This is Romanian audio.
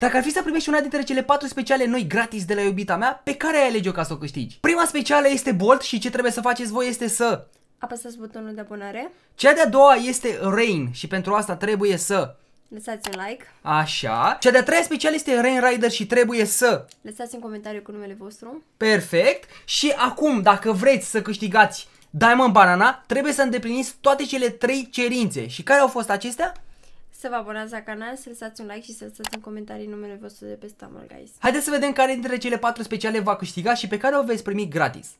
Dacă ar fi să primești una dintre cele patru speciale noi gratis de la iubita mea, pe care ai alege-o ca să o câștigi? Prima specială este Bolt și ce trebuie să faceți voi este să... Apăsați butonul de abonare. Cea de-a doua este Rain și pentru asta trebuie să... Lăsați un like. Așa. Cea de-a treia special este Rain Rider și trebuie să... Lăsați un comentariu cu numele vostru. Perfect. Și acum, dacă vreți să câștigați Diamond Banana, trebuie să îndepliniți toate cele trei cerințe. Și care au fost acestea? să vă abonați la canal, să lăsați un like și să lăsați în comentarii numele vostru de pe Stumble Guys. Haideți să vedem care dintre cele patru speciale va câștiga și pe care o veți primi gratis.